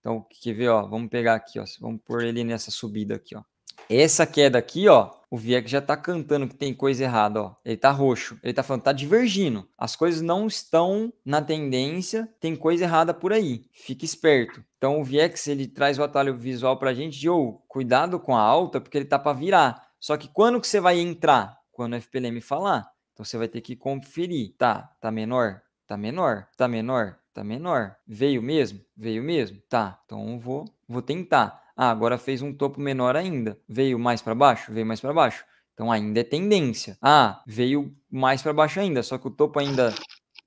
Então, quer ver, ó, vamos pegar aqui, ó, vamos pôr ele nessa subida aqui, ó. Essa queda aqui, ó, o Viex já tá cantando que tem coisa errada, ó. Ele tá roxo, ele tá falando, tá divergindo. As coisas não estão na tendência, tem coisa errada por aí. Fique esperto. Então o Viex, ele traz o atalho visual pra gente de, oh, cuidado com a alta, porque ele tá para virar. Só que quando que você vai entrar? Quando o FPLM falar. Então você vai ter que conferir. Tá, tá menor? Tá menor, tá menor, tá menor. Veio mesmo? Veio mesmo? Tá, então vou, vou tentar. Ah, agora fez um topo menor ainda. Veio mais para baixo? Veio mais para baixo. Então ainda é tendência. Ah, veio mais para baixo ainda, só que o topo ainda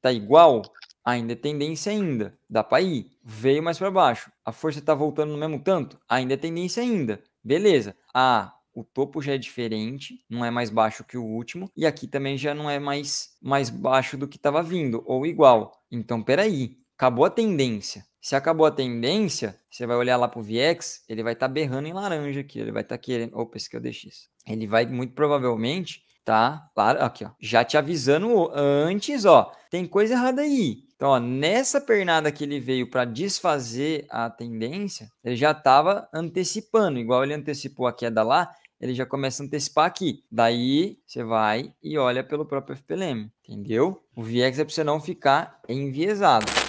tá igual, ainda é tendência ainda. Dá para ir. Veio mais para baixo. A força está voltando no mesmo tanto, ainda é tendência ainda. Beleza. Ah, o topo já é diferente, não é mais baixo que o último, e aqui também já não é mais, mais baixo do que estava vindo, ou igual. Então, peraí, acabou a tendência. Se acabou a tendência, você vai olhar lá para o VX, ele vai estar tá berrando em laranja aqui, ele vai estar tá querendo... Opa, esse que eu é deixei isso. Ele vai, muito provavelmente, tá... Aqui, ó, já te avisando antes, ó, tem coisa errada aí. Então, ó, nessa pernada que ele veio para desfazer a tendência, ele já estava antecipando, igual ele antecipou a queda lá, ele já começa a antecipar aqui. Daí você vai e olha pelo próprio FPLM, entendeu? O viés é para você não ficar enviesado.